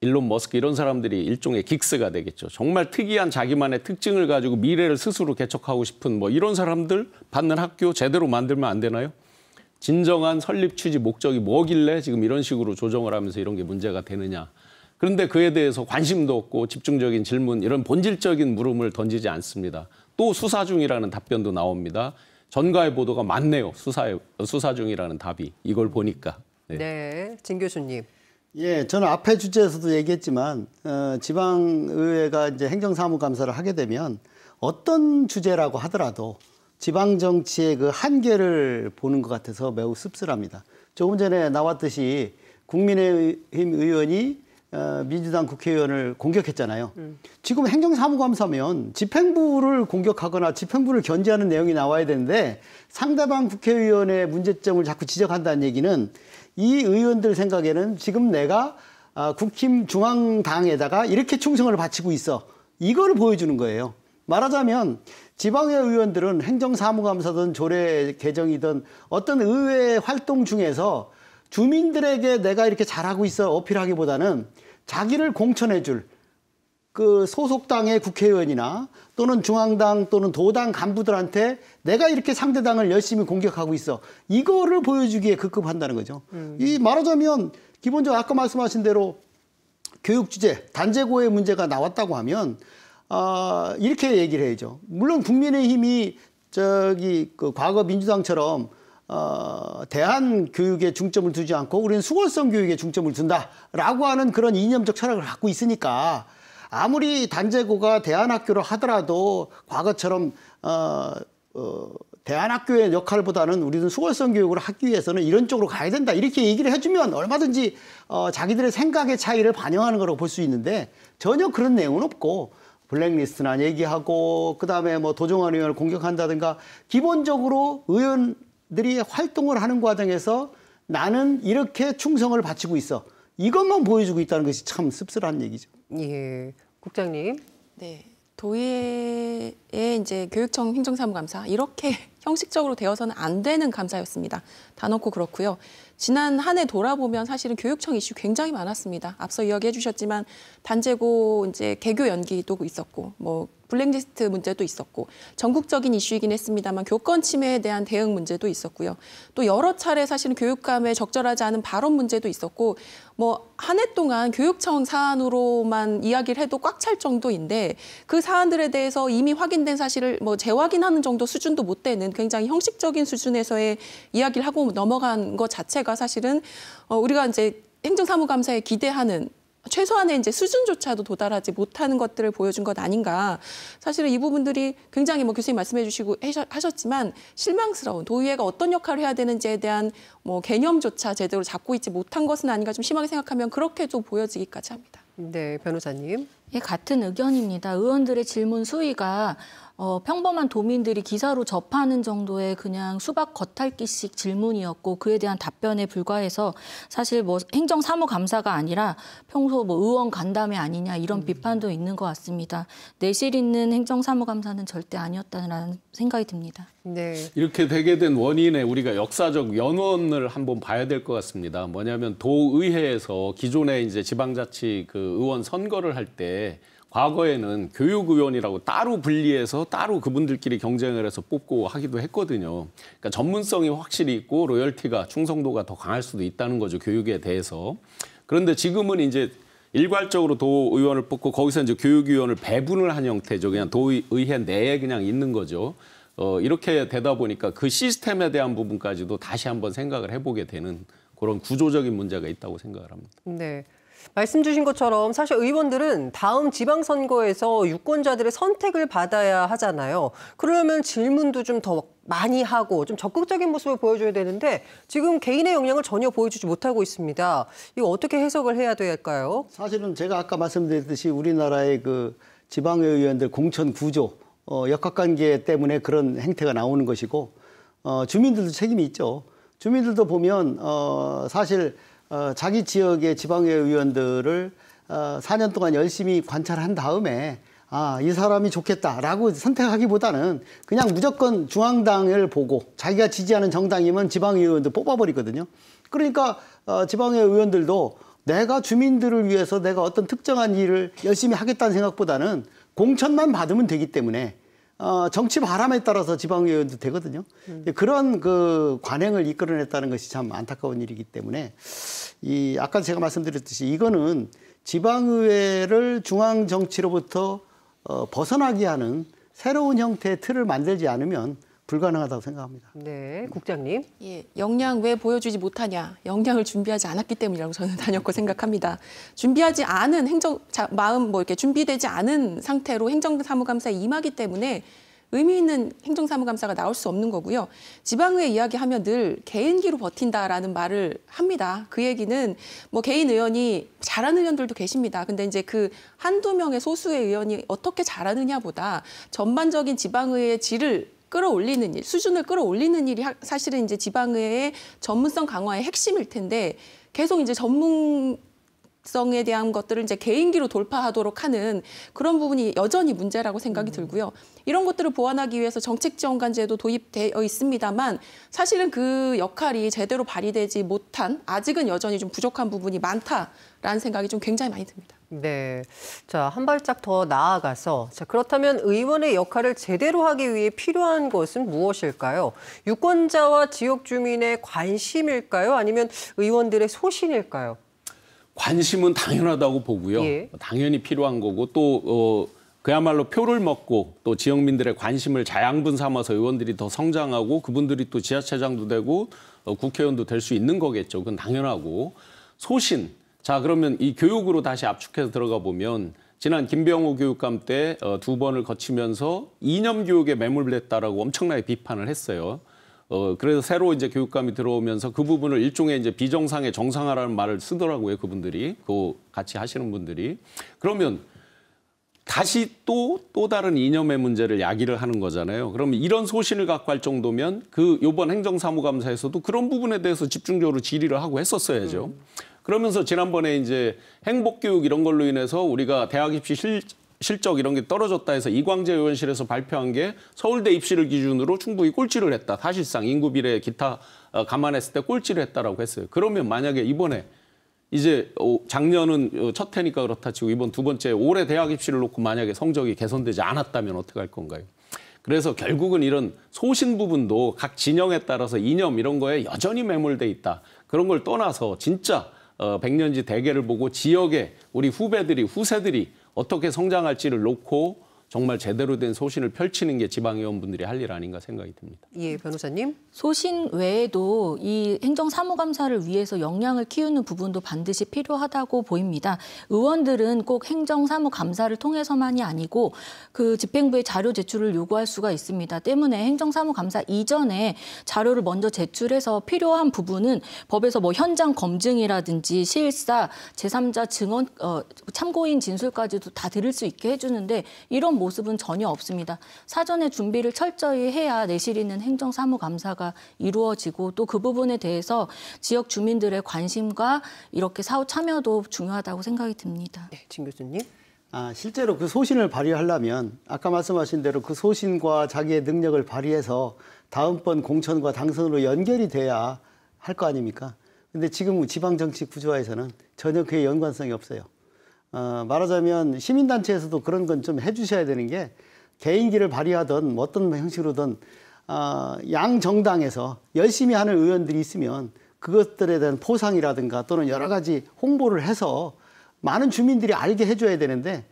일론 머스크 이런 사람들이 일종의 긱스가 되겠죠. 정말 특이한 자기만의 특징을 가지고 미래를 스스로 개척하고 싶은 뭐 이런 사람들 받는 학교 제대로 만들면 안 되나요? 진정한 설립 취지 목적이 뭐길래 지금 이런 식으로 조정을 하면서 이런 게 문제가 되느냐. 그런데 그에 대해서 관심도 없고 집중적인 질문 이런 본질적인 물음을 던지지 않습니다. 또 수사 중이라는 답변도 나옵니다. 전가의 보도가 많네요. 수사에, 수사 중이라는 답이 이걸 보니까. 네, 네진 교수님. 예, 저는 앞에 주제에서도 얘기했지만 어, 지방의회가 이제 행정사무감사를 하게 되면 어떤 주제라고 하더라도 지방 정치의 그 한계를 보는 것 같아서 매우 씁쓸합니다. 조금 전에 나왔듯이 국민의힘 의원이 어, 민주당 국회의원을 공격했잖아요. 음. 지금 행정사무감사면 집행부를 공격하거나 집행부를 견제하는 내용이 나와야 되는데 상대방 국회의원의 문제점을 자꾸 지적한다는 얘기는 이 의원들 생각에는 지금 내가 아, 국힘 중앙당에다가 이렇게 충성을 바치고 있어. 이거를 보여주는 거예요. 말하자면 지방의 의원들은 행정사무감사든 조례 개정이든 어떤 의회 활동 중에서 주민들에게 내가 이렇게 잘하고 있어 어필하기보다는 자기를 공천해줄 그 소속당의 국회의원이나 또는 중앙당 또는 도당 간부들한테 내가 이렇게 상대당을 열심히 공격하고 있어. 이거를 보여주기에 급급한다는 거죠. 음. 이 말하자면 기본적으로 아까 말씀하신 대로 교육 주제, 단재고의 문제가 나왔다고 하면 아, 어, 이렇게 얘기를 해야죠. 물론 국민의힘이 저기 그 과거 민주당처럼 어, 대한 교육에 중점을 두지 않고 우리는 수월성 교육에 중점을 둔다라고 하는 그런 이념적 철학을 갖고 있으니까 아무리 단재고가대안학교를 하더라도 과거처럼 어, 어, 대안학교의 역할보다는 우리는 수월성 교육을 하기 위해서는 이런 쪽으로 가야 된다 이렇게 얘기를 해주면 얼마든지 어, 자기들의 생각의 차이를 반영하는 거라고 볼 수 있는데 전혀 그런 내용은 없고 블랙리스트나 얘기하고 그다음에 뭐 도정환 의원을 공격한다든가 기본적으로 의원 들이 활동을 하는 과정에서 나는 이렇게 충성을 바치고 있어. 이것만 보여주고 있다는 것이 참 씁쓸한 얘기죠. 예. 국장님. 네. 도의의 이제 교육청 행정사무감사 이렇게 *laughs* 형식적으로 되어서는 안 되는 감사였습니다. 다놓고 그렇고요. 지난 한 해 돌아보면 사실은 교육청 이슈 굉장히 많았습니다. 앞서 이야기해 주셨지만 단재고 이제 개교 연기도 있었고 뭐 블랙리스트 문제도 있었고 전국적인 이슈이긴 했습니다만 교권 침해에 대한 대응 문제도 있었고요. 또 여러 차례 사실은 교육감의 적절하지 않은 발언 문제도 있었고 뭐 한 해 동안 교육청 사안으로만 이야기를 해도 꽉 찰 정도인데 그 사안들에 대해서 이미 확인된 사실을 뭐 재확인하는 정도 수준도 못 되는 굉장히 형식적인 수준에서의 이야기를 하고 넘어간 것 자체가 사실은 어 우리가 이제 행정사무감사에 기대하는 최소한의 이제 수준조차도 도달하지 못하는 것들을 보여준 것 아닌가. 사실은 이 부분들이 굉장히 뭐 교수님 말씀해 주시고 하셨지만 실망스러운 도의회가 어떤 역할을 해야 되는지에 대한 뭐 개념조차 제대로 잡고 있지 못한 것은 아닌가 좀 심하게 생각하면 그렇게 도 보여지기까지 합니다. 네, 변호사님. 예, 같은 의견입니다. 의원들의 질문 수위가 어, 평범한 도민들이 기사로 접하는 정도의 그냥 수박 겉핥기식 질문이었고 그에 대한 답변에 불과해서 사실 뭐 행정사무감사가 아니라 평소 뭐 의원 간담회 아니냐 이런 음. 비판도 있는 것 같습니다. 내실 있는 행정사무감사는 절대 아니었다는 생각이 듭니다. 네. 이렇게 되게 된 원인에 우리가 역사적 연원을 한번 봐야 될 것 같습니다. 뭐냐면 도의회에서 기존에 이제 지방자치 그 의원 선거를 할때 과거에는 교육의원이라고 따로 분리해서 따로 그분들끼리 경쟁을 해서 뽑고 하기도 했거든요. 그러니까 전문성이 확실히 있고 로열티가 충성도가 더 강할 수도 있다는 거죠. 교육에 대해서. 그런데 지금은 이제 일괄적으로 도의원을 뽑고 거기서 이제 교육위원을 배분을 한 형태죠. 그냥 도의회 내에 그냥 있는 거죠. 어, 이렇게 되다 보니까 그 시스템에 대한 부분까지도 다시 한번 생각을 해보게 되는 그런 구조적인 문제가 있다고 생각을 합니다. 네. 말씀 주신 것처럼 사실 의원들은 다음 지방선거에서 유권자들의 선택을 받아야 하잖아요. 그러면 질문도 좀 더 많이 하고 좀 적극적인 모습을 보여줘야 되는데 지금 개인의 역량을 전혀 보여주지 못하고 있습니다. 이거 어떻게 해석을 해야 될까요? 사실은 제가 아까 말씀드렸듯이 우리나라의 그 지방의원들 공천 구조 어, 역학관계 때문에 그런 행태가 나오는 것이고 어, 주민들도 책임이 있죠. 주민들도 보면 어, 사실 어, 자기 지역의 지방의회 의원들을 어, 4년 동안 열심히 관찰한 다음에 아, 이 사람이 좋겠다라고 선택하기보다는 그냥 무조건 중앙당을 보고 자기가 지지하는 정당이면 지방의원도 뽑아버리거든요. 그러니까 어, 지방의회 의원들도 내가 주민들을 위해서 내가 어떤 특정한 일을 열심히 하겠다는 생각보다는 공천만 받으면 되기 때문에 어, 정치 바람에 따라서 지방의원도 되거든요. 음. 그런 그 관행을 이끌어냈다는 것이 참 안타까운 일이기 때문에 이 아까 제가 말씀드렸듯이 이거는 지방의회를 중앙 정치로부터 어, 벗어나게 하는 새로운 형태의 틀을 만들지 않으면 불가능하다고 생각합니다. 네, 국장님. 예, 역량 왜 보여주지 못하냐? 역량을 준비하지 않았기 때문이라고 저는 *laughs* 단연코 생각합니다. 준비하지 않은 행정 자, 마음 뭐 이렇게 준비되지 않은 상태로 행정사무감사에 임하기 때문에 의미 있는 행정사무감사가 나올 수 없는 거고요. 지방의회 이야기하면 늘 개인기로 버틴다라는 말을 합니다. 그 얘기는 뭐 개인 의원이 잘하는 의원들도 계십니다. 근데 이제 그 한두 명의 소수의 의원이 어떻게 잘하느냐보다 전반적인 지방의회의 질을 끌어올리는 일, 수준을 끌어올리는 일이 사실은 이제 지방의회의 전문성 강화의 핵심일 텐데 계속 이제 전문 성에 대한 것들을 이제 개인기로 돌파하도록 하는 그런 부분이 여전히 문제라고 생각이 음. 들고요. 이런 것들을 보완하기 위해서 정책 지원관제도 도입되어 있습니다만 사실은 그 역할이 제대로 발휘되지 못한 아직은 여전히 좀 부족한 부분이 많다라는 생각이 좀 굉장히 많이 듭니다. 네. 자, 한 발짝 더 나아가서 자, 그렇다면 의원의 역할을 제대로 하기 위해 필요한 것은 무엇일까요? 유권자와 지역 주민의 관심일까요? 아니면 의원들의 소신일까요? 관심은 당연하다고 보고요. 예. 당연히 필요한 거고 또 어, 그야말로 표를 먹고 또 지역민들의 관심을 자양분 삼아서 의원들이 더 성장하고 그분들이 또지하차장도 되고 어, 국회의원도 될 수 있는 거겠죠. 그건 당연하고 소신. 자 그러면 이 교육으로 다시 압축해서 들어가 보면 지난 김병호 교육감 때두 어, 번을 거치면서 이념 교육에 매몰됐다라고 엄청나게 비판을 했어요. 어, 그래서 새로 이제 교육감이 들어오면서 그 부분을 일종의 이제 비정상의 정상화라는 말을 쓰더라고요. 그분들이. 그 같이 하시는 분들이. 그러면 다시 또, 또 다른 이념의 문제를 야기를 하는 거잖아요. 그러면 이런 소신을 갖고 할 정도면 그 요번 행정사무감사에서도 그런 부분에 대해서 집중적으로 질의를 하고 했었어야죠. 음. 그러면서 지난번에 이제 행복교육 이런 걸로 인해서 우리가 대학 입시 실, 실적 이런 게 떨어졌다 해서 이광재 의원실에서 발표한 게 서울대 입시를 기준으로 충분히 꼴찌를 했다. 사실상 인구 비례 기타 어, 감안했을 때 꼴찌를 했다라고 했어요. 그러면 만약에 이번에 이제 어, 작년은 어, 첫 해니까 그렇다 치고 이번 두 번째 올해 대학 입시를 놓고 만약에 성적이 개선되지 않았다면 어떻게 할 건가요? 그래서 결국은 이런 소신 부분도 각 진영에 따라서 이념 이런 거에 여전히 매몰돼 있다. 그런 걸 떠나서 진짜 백년지 대계를 보고 지역에 우리 후배들이 후세들이 어떻게 성장할지를 놓고 정말 제대로 된 소신을 펼치는 게 지방의원분들이 할 일 아닌가 생각이 듭니다. 예, 변호사님. 소신 외에도 이 행정사무감사를 위해서 역량을 키우는 부분도 반드시 필요하다고 보입니다. 의원들은 꼭 행정사무감사를 통해서만이 아니고 그 집행부에 자료 제출을 요구할 수가 있습니다. 때문에 행정사무감사 이전에 자료를 먼저 제출해서 필요한 부분은 법에서 뭐 현장 검증이라든지 실사, 제3자 증언, 어, 참고인 진술까지도 다 들을 수 있게 해주는데 이런 모습은 전혀 없습니다. 사전에 준비를 철저히 해야 내실 있는 행정사무감사가 이루어지고 또 그 부분에 대해서 지역 주민들의 관심과 이렇게 사후 참여도 중요하다고 생각이 듭니다. 네, 진 교수님. 아, 실제로 그 소신을 발휘하려면 아까 말씀하신 대로 그 소신과 자기의 능력을 발휘해서 다음번 공천과 당선으로 연결이 돼야 할 거 아닙니까? 근데 지금 지방 정치 구조화에서는 전혀 그의 연관성이 없어요. 어, 말하자면 시민단체에서도 그런 건 좀 해주셔야 되는 게 개인기를 발휘하던 뭐 어떤 형식으로든 어, 양 정당에서 열심히 하는 의원들이 있으면 그것들에 대한 포상이라든가 또는 여러 가지 홍보를 해서 많은 주민들이 알게 해줘야 되는데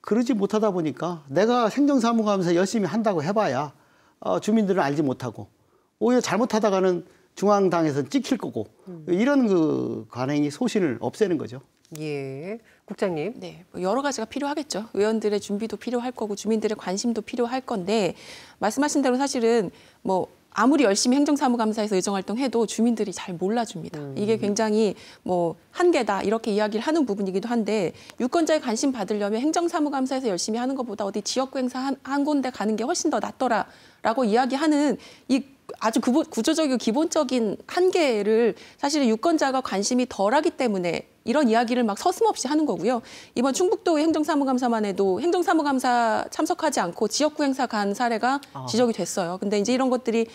그러지 못하다 보니까 내가 행정사무관하면서 열심히 한다고 해봐야 어, 주민들은 알지 못하고 오히려 잘못하다가는 중앙당에서 찍힐 거고 음. 이런 그 관행이 소신을 없애는 거죠. 예, 국장님. 네, 뭐 여러 가지가 필요하겠죠. 의원들의 준비도 필요할 거고 주민들의 관심도 필요할 건데 말씀하신 대로 사실은 뭐 아무리 열심히 행정사무감사에서 의정활동 해도 주민들이 잘 몰라줍니다. 음. 이게 굉장히 뭐 한계다 이렇게 이야기를 하는 부분이기도 한데 유권자의 관심 받으려면 행정사무감사에서 열심히 하는 것보다 어디 지역구 행사 한, 한 군데 가는 게 훨씬 더 낫더라라고 이야기하는 이 아주 구조적이고 기본적인 한계를 사실은 유권자가 관심이 덜하기 때문에 이런 이야기를 막 서슴없이 하는 거고요. 이번 충북도 행정사무감사만 해도 행정사무감사 참석하지 않고 지역구 행사 간 사례가 아. 지적이 됐어요. 근데 이제 이런 것들이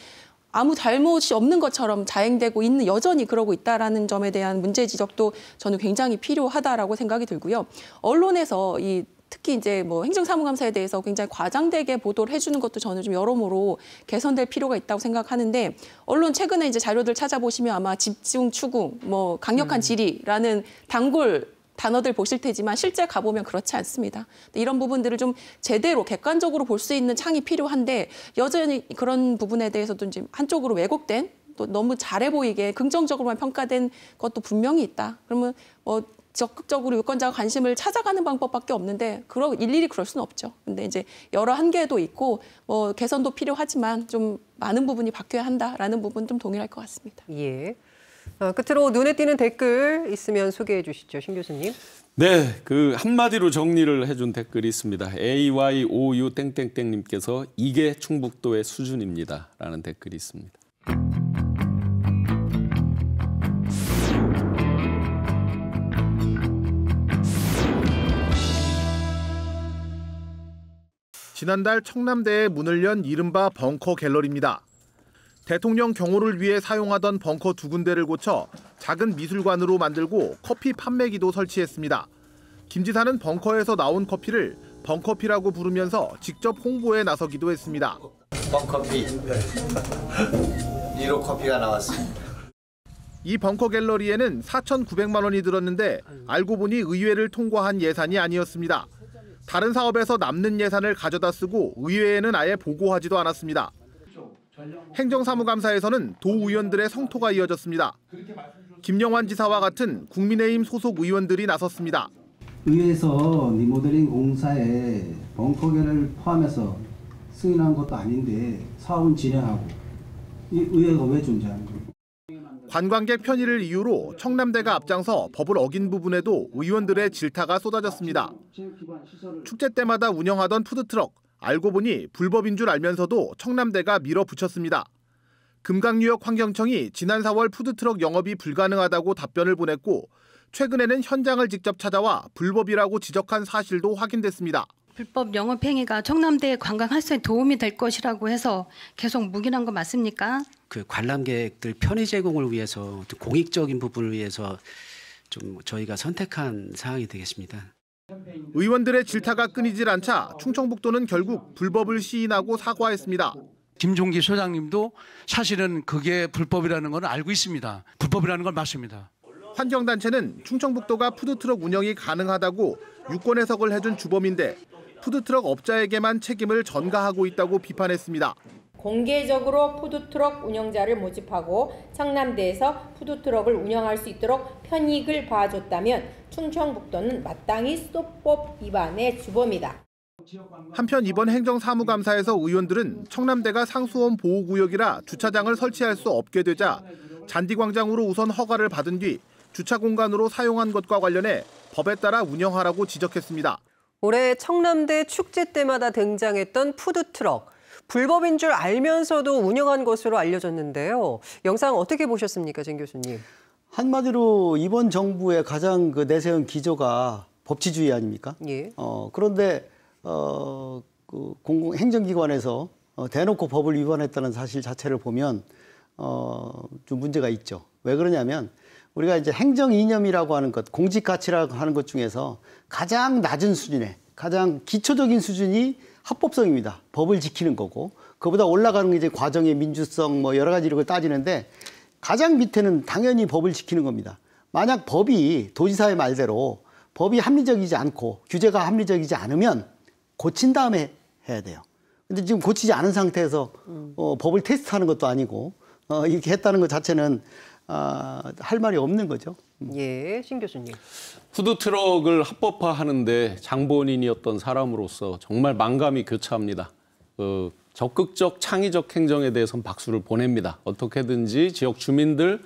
아무 잘못이 없는 것처럼 자행되고 있는 여전히 그러고 있다라는 점에 대한 문제 지적도 저는 굉장히 필요하다라고 생각이 들고요. 언론에서 이 특히 이제 뭐 행정사무감사에 대해서 굉장히 과장되게 보도를 해주는 것도 저는 좀 여러모로 개선될 필요가 있다고 생각하는데 언론 최근에 이제 자료들 찾아보시면 아마 집중 추구, 뭐 강력한 음. 질의라는 단골 단어들 보실 테지만 실제 가보면 그렇지 않습니다. 이런 부분들을 좀 제대로 객관적으로 볼 수 있는 창이 필요한데 여전히 그런 부분에 대해서도 이제 한쪽으로 왜곡된 또 너무 잘해 보이게 긍정적으로만 평가된 것도 분명히 있다. 그러면 뭐 적극적으로 유권자가 관심을 찾아가는 방법밖에 없는데 그러 일일이 그럴 수는 없죠. 근데 이제 여러 한계도 있고 뭐 개선도 필요하지만 좀 많은 부분이 바뀌어야 한다라는 부분 좀 동일할 것 같습니다. 예. 어, 끝으로 눈에 띄는 댓글 있으면 소개해 주시죠, 신 교수님. 네, 그 한마디로 정리를 해준 댓글이 있습니다. AYOU 땡땡땡님께서 이게 충북도의 수준입니다라는 댓글이 있습니다. 지난달 청남대에 문을 연 이른바 벙커 갤러리입니다. 대통령 경호를 위해 사용하던 벙커 두 군데를 고쳐 작은 미술관으로 만들고 커피 판매기도 설치했습니다. 김 지사는 벙커에서 나온 커피를 벙커피라고 부르면서 직접 홍보에 나서기도 했습니다. 벙커피 1호 커피가 나왔습니다. 이 벙커 갤러리에는 4,900만 원이 들었는데 알고 보니 의회를 통과한 예산이 아니었습니다. 다른 사업에서 남는 예산을 가져다 쓰고 의회에는 아예 보고하지도 않았습니다. 행정사무감사에서는 도 의원들의 성토가 이어졌습니다. 김영환 지사와 같은 국민의힘 소속 의원들이 나섰습니다. 의회에서 리모델링 공사에 벙커계를 포함해서 승인한 것도 아닌데 사업은 진행하고 이 의회가 왜 존재하는 거예요? 관광객 편의를 이유로 청남대가 앞장서 법을 어긴 부분에도 의원들의 질타가 쏟아졌습니다. 축제 때마다 운영하던 푸드트럭, 알고 보니 불법인 줄 알면서도 청남대가 밀어붙였습니다. 금강유역 환경청이 지난 4월 푸드트럭 영업이 불가능하다고 답변을 보냈고 최근에는 현장을 직접 찾아와 불법이라고 지적한 사실도 확인됐습니다. 불법 영업 행위가 청남대 관광 활성에 도움이 될 것이라고 해서 계속 묵인한 거 맞습니까? 그 관람객들 편의 제공을 위해서 공익적인 부분을 위해서 좀 저희가 선택한 사항이 되겠습니다. 의원들의 질타가 끊이질 않자 충청북도는 결국 불법을 시인하고 사과했습니다. 김종기 소장님도 사실은 그게 불법이라는 건 알고 있습니다. 불법이라는 걸 맞습니다. 환경단체는 충청북도가 푸드트럭 운영이 가능하다고 유권 해석을 해준 주범인데 푸드트럭 업자에게만 책임을 전가하고 있다고 비판했습니다. 공개적으로 푸드트럭 운영자를 모집하고 청남대에서 푸드트럭을 운영할 수 있도록 편익을 봐줬다면 충청북도는 마땅히 수도법 위반의 주범이다. 한편 이번 행정사무감사에서 의원들은 청남대가 상수원 보호구역이라 주차장을 설치할 수 없게 되자 잔디광장으로 우선 허가를 받은 뒤 주차 공간으로 사용한 것과 관련해 법에 따라 운영하라고 지적했습니다. 올해 청남대 축제 때마다 등장했던 푸드트럭. 불법인 줄 알면서도 운영한 것으로 알려졌는데요. 영상 어떻게 보셨습니까, 진 교수님? 한마디로 이번 정부의 가장 그 내세운 기조가 법치주의 아닙니까? 예. 어, 그런데 어, 그 공공 행정기관에서 어, 대놓고 법을 위반했다는 사실 자체를 보면 어, 좀 문제가 있죠. 왜 그러냐면 우리가 이제 행정 이념이라고 하는 것, 공직 가치라고 하는 것 중에서 가장 낮은 수준에 가장 기초적인 수준이 합법성입니다. 법을 지키는 거고 그보다 올라가는 게 이제 과정의 민주성 뭐 여러 가지 이런 걸 따지는데 가장 밑에는 당연히 법을 지키는 겁니다. 만약 법이 도지사의 말대로 법이 합리적이지 않고 규제가 합리적이지 않으면 고친 다음에 해야 돼요. 근데 지금 고치지 않은 상태에서 어, 법을 테스트하는 것도 아니고 어, 이렇게 했다는 것 자체는 아, 할 말이 없는 거죠. 음. 예, 신 교수님. 푸드트럭을 합법화하는데 장본인이었던 사람으로서 정말 망감이 교차합니다. 그 적극적 창의적 행정에 대해서는 박수를 보냅니다. 어떻게든지 지역 주민들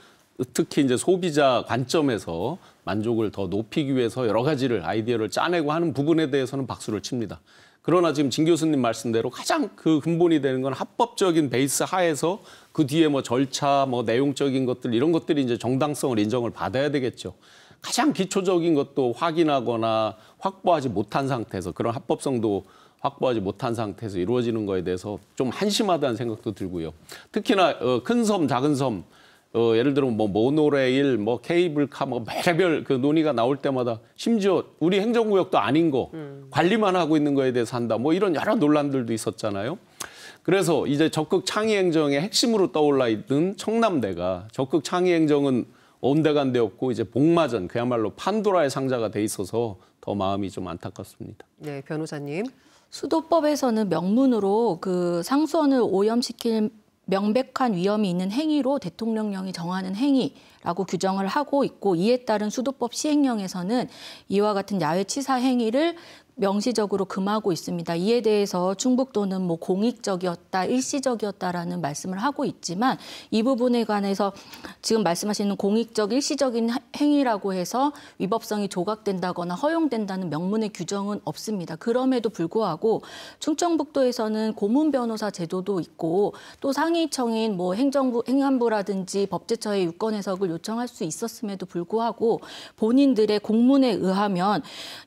특히 이제 소비자 관점에서 만족을 더 높이기 위해서 여러 가지를 아이디어를 짜내고 하는 부분에 대해서는 박수를 칩니다. 그러나 지금 진 교수님 말씀대로 가장 그 근본이 되는 건 합법적인 베이스 하에서 그 뒤에 뭐 절차, 뭐 내용적인 것들 이런 것들이 이제 정당성을 인정을 받아야 되겠죠. 가장 기초적인 것도 확인하거나 확보하지 못한 상태에서 그런 합법성도 확보하지 못한 상태에서 이루어지는 거에 대해서 좀 한심하다는 생각도 들고요. 특히나 어, 큰 섬, 작은 섬 어, 예를 들어 뭐 모노레일, 뭐 케이블카, 뭐 별별 그 논의가 나올 때마다 심지어 우리 행정구역도 아닌 거 음. 관리만 하고 있는 거에 대해서 한다. 뭐 이런 여러 논란들도 있었잖아요. 그래서 이제 적극 창의 행정의 핵심으로 떠올라 있는 청남대가 적극 창의 행정은 온데간데없고 이제 복마전 그야말로 판도라의 상자가 돼 있어서 더 마음이 좀 안타깝습니다. 네, 변호사님. 수도법에서는 명문으로 그 상수원을 오염시킬 명백한 위험이 있는 행위로 대통령령이 정하는 행위라고 규정을 하고 있고 이에 따른 수도법 시행령에서는 이와 같은 야외 치사 행위를 명시적으로 금하고 있습니다. 이에 대해서 충북도는 뭐 공익적이었다, 일시적이었다라는 말씀을 하고 있지만 이 부분에 관해서 지금 말씀하시는 공익적, 일시적인 행위라고 해서 위법성이 조각된다거나 허용된다는 명문의 규정은 없습니다. 그럼에도 불구하고 충청북도에서는 고문 변호사 제도도 있고 또 상위청인 뭐 행정부, 행안부라든지 법제처의 유권 해석을 요청할 수 있었음에도 불구하고 본인들의 공문에 의하면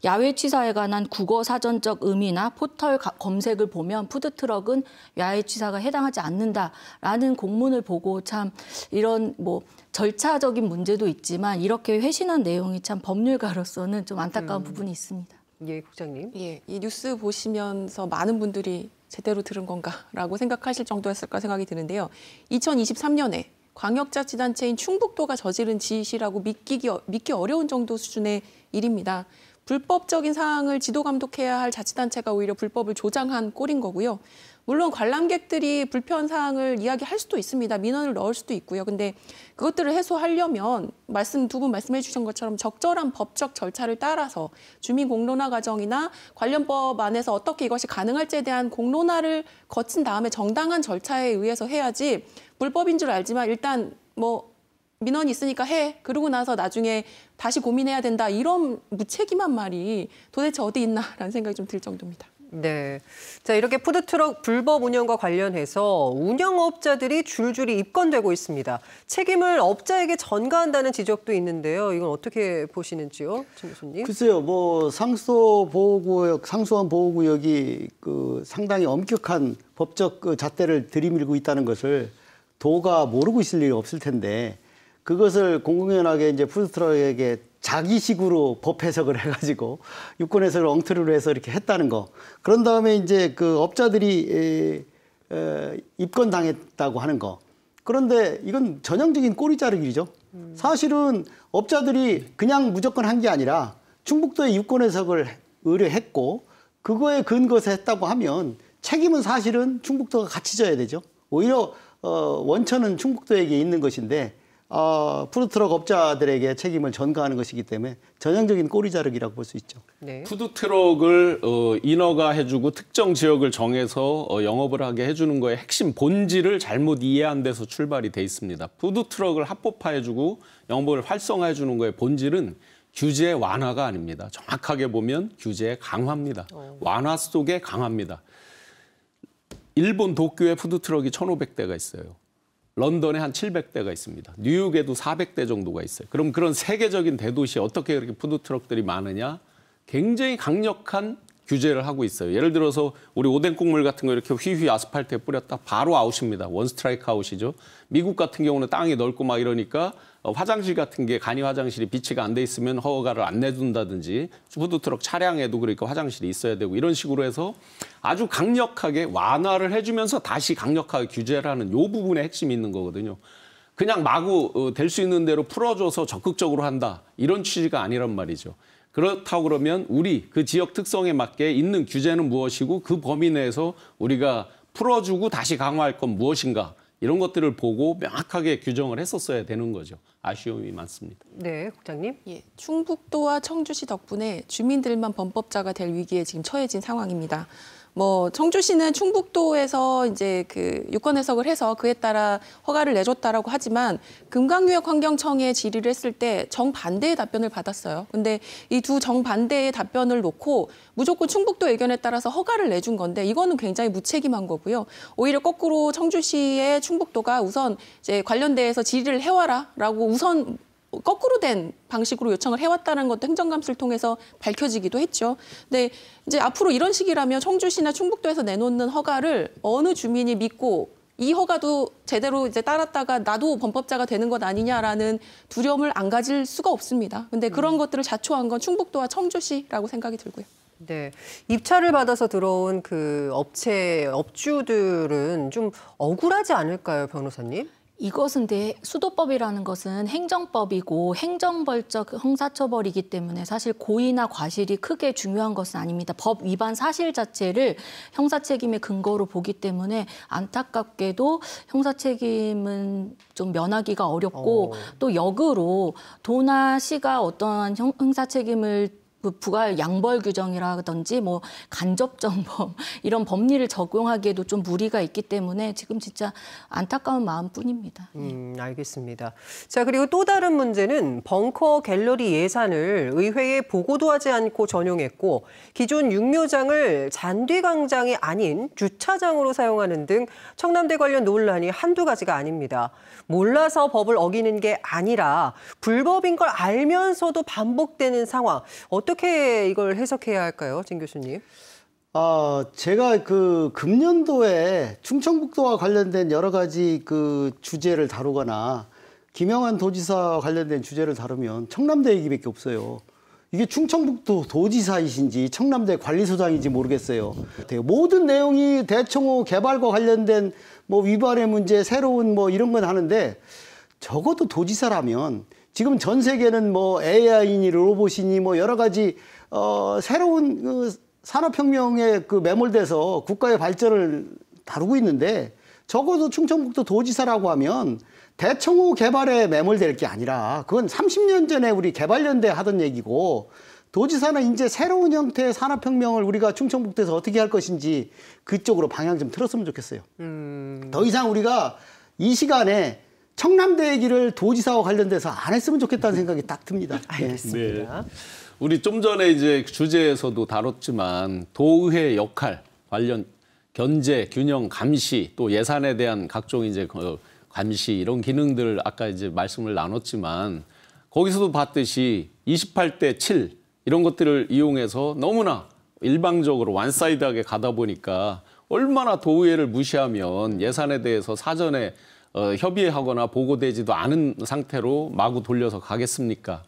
야외 취사에 관한 국어 사전적 의미나 포털 검색을 보면 푸드트럭은 야외 취사가 해당하지 않는다라는 공문을 보고 참 이런 뭐 절차적인 문제도 있지만 이렇게 회신한 내용이 참 법률가로서는 좀 안타까운 음. 부분이 있습니다. 예, 국장님. 예, 이 뉴스 보시면서 많은 분들이 제대로 들은 건가라고 생각하실 정도였을까 생각이 드는데요. 2023년에 광역자치단체인 충북도가 저지른 지시라고 믿기, 믿기 어려운 정도 수준의 일입니다. 불법적인 사항을 지도 감독해야 할 자치단체가 오히려 불법을 조장한 꼴인 거고요. 물론 관람객들이 불편 사항을 이야기할 수도 있습니다. 민원을 넣을 수도 있고요. 근데 그것들을 해소하려면 말씀 두 분 말씀해 주신 것처럼 적절한 법적 절차를 따라서 주민 공론화 과정이나 관련법 안에서 어떻게 이것이 가능할지에 대한 공론화를 거친 다음에 정당한 절차에 의해서 해야지 불법인 줄 알지만 일단 뭐 민원이 있으니까 해. 그러고 나서 나중에 다시 고민해야 된다 이런 무책임한 말이 도대체 어디 있나라는 생각이 좀 들 정도입니다. 네. 자, 이렇게 푸드트럭 불법 운영과 관련해서 운영업자들이 줄줄이 입건되고 있습니다. 책임을 업자에게 전가한다는 지적도 있는데요. 이건 어떻게 보시는지요, 진 교수님? 글쎄요, 뭐, 상소 보호구역, 상소한 보호구역이 그 상당히 엄격한 법적 그 잣대를 들이밀고 있다는 것을 도가 모르고 있을 일이 없을 텐데 그것을 공공연하게 이제 푸스트럭에게 자기식으로 법 해석을 해가지고 유권 해석을 엉터리로 해서 이렇게 했다는 거. 그런 다음에 이제 그 업자들이 에, 에, 입건 당했다고 하는 거. 그런데 이건 전형적인 꼬리 자르기죠. 음. 사실은 업자들이 그냥 무조건 한 게 아니라 충북도의 유권 해석을 의뢰했고 그거에 근거해서 했다고 하면 책임은 사실은 충북도가 같이 져야 되죠. 오히려 어, 원천은 충북도에게 있는 것인데 어, 푸드트럭 업자들에게 책임을 전가하는 것이기 때문에 전형적인 꼬리 자르기라고 볼 수 있죠. 네. 푸드트럭을 어, 인허가 해주고 특정 지역을 정해서 어, 영업을 하게 해주는 거의 핵심 본질을 잘못 이해한 데서 출발이 돼 있습니다. 푸드트럭을 합법화해주고 영업을 활성화해주는 거의 본질은 규제 완화가 아닙니다. 정확하게 보면 규제 강화입니다. 어. 완화 속에 강화입니다. 일본 도쿄에 푸드트럭이 1,500대가 있어요. 런던에 한 700대가 있습니다. 뉴욕에도 400대 정도가 있어요. 그럼 그런 세계적인 대도시에 어떻게 그렇게 푸드트럭들이 많으냐? 굉장히 강력한 규제를 하고 있어요. 예를 들어서 우리 오뎅 국물 같은 거 이렇게 휘휘 아스팔트에 뿌렸다 바로 아웃입니다. 원 스트라이크 아웃이죠. 미국 같은 경우는 땅이 넓고 막 이러니까 어, 화장실 같은 게 간이 화장실이 비치가 안 돼 있으면 허가를 안 내준다든지 푸드트럭 차량에도 그러니까 화장실이 있어야 되고 이런 식으로 해서 아주 강력하게 완화를 해주면서 다시 강력하게 규제를 하는 요 부분에 핵심이 있는 거거든요. 그냥 마구 어, 될수 있는 대로 풀어줘서 적극적으로 한다 이런 취지가 아니란 말이죠. 그렇다고 그러면 우리 그 지역 특성에 맞게 있는 규제는 무엇이고 그 범위 내에서 우리가 풀어주고 다시 강화할 건 무엇인가 이런 것들을 보고 명확하게 규정을 했었어야 되는 거죠. 아쉬움이 많습니다. 네, 국장님. 예, 충북도와 청주시 덕분에 주민들만 범법자가 될 위기에 지금 처해진 상황입니다. 뭐 청주시는 충북도에서 이제 그 유권 해석을 해서 그에 따라 허가를 내줬다라고 하지만 금강유역 환경청에 질의를 했을 때 정반대의 답변을 받았어요. 근데 이 두 정반대의 답변을 놓고 무조건 충북도 의견에 따라서 허가를 내준 건데 이거는 굉장히 무책임한 거고요. 오히려 거꾸로 청주시의 충북도가 우선 이제 관련돼서 질의를 해와라라고 우선 거꾸로 된 방식으로 요청을 해왔다는 것도 행정감사를 통해서 밝혀지기도 했죠. 근데 이제 앞으로 이런 식이라면 청주시나 충북도에서 내놓는 허가를 어느 주민이 믿고 이 허가도 제대로 이제 따랐다가 나도 범법자가 되는 것 아니냐라는 두려움을 안 가질 수가 없습니다. 근데 그런 음. 것들을 자초한 건 충북도와 청주시라고 생각이 들고요. 네. 입찰을 받아서 들어온 그 업체, 업주들은 좀 억울하지 않을까요, 변호사님? 이것은 데 수도법이라는 것은 행정법이고 행정벌적 형사처벌이기 때문에 사실 고의나 과실이 크게 중요한 것은 아닙니다. 법 위반 사실 자체를 형사책임의 근거로 보기 때문에 안타깝게도 형사책임은 좀 면하기가 어렵고 오. 어. 또 역으로 도나 씨가 어떠한 형사책임을 그 부가 양벌 규정이라든지 뭐 간접정범 *laughs* 이런 법리를 적용하기에도 좀 무리가 있기 때문에 지금 진짜 안타까운 마음뿐입니다. 음, 알겠습니다. 자 그리고 또 다른 문제는 벙커 갤러리 예산을 의회에 보고도 하지 않고 전용했고 기존 육묘장을 잔디광장이 아닌 주차장으로 사용하는 등 청남대 관련 논란이 한두 가지가 아닙니다. 몰라서 법을 어기는 게 아니라 불법인 걸 알면서도 반복되는 상황. 어떤 어떻게 이걸 해석해야 할까요, 진 교수님? 아, 제가 그 금년도에 충청북도와 관련된 여러 가지 그 주제를 다루거나 김영환 도지사와 관련된 주제를 다루면 청남대 얘기밖에 없어요. 이게 충청북도 도지사이신지 청남대 관리소장인지 모르겠어요. 모든 내용이 대청호 개발과 관련된 뭐 위반의 문제, 새로운 뭐 이런 건 하는데 적어도 도지사라면 지금 전 세계는 뭐 AI니 로봇이니 뭐 여러 가지 어 새로운 그 산업혁명에 그 매몰돼서 국가의 발전을 다루고 있는데 적어도 충청북도 도지사라고 하면 대청호 개발에 매몰될 게 아니라 그건 30년 전에 우리 개발연대 하던 얘기고 도지사는 이제 새로운 형태의 산업혁명을 우리가 충청북도에서 어떻게 할 것인지 그쪽으로 방향 좀 틀었으면 좋겠어요. 음... 더 이상 우리가 이 시간에 청남대 얘기를 도지사와 관련돼서 안 했으면 좋겠다는 생각이 딱 듭니다. *laughs* 예. 알겠습니다. 네. 우리 좀 전에 이제 주제에서도 다뤘지만 도의회 역할 관련 견제, 균형, 감시 또 예산에 대한 각종 이제 그 감시 이런 기능들을 아까 이제 말씀을 나눴지만 거기서도 봤듯이 28대 7 이런 것들을 이용해서 너무나 일방적으로 완사이드하게 가다 보니까 얼마나 도의회를 무시하면 예산에 대해서 사전에 어, 협의하거나 보고되지도 않은 상태로 마구 돌려서 가겠습니까?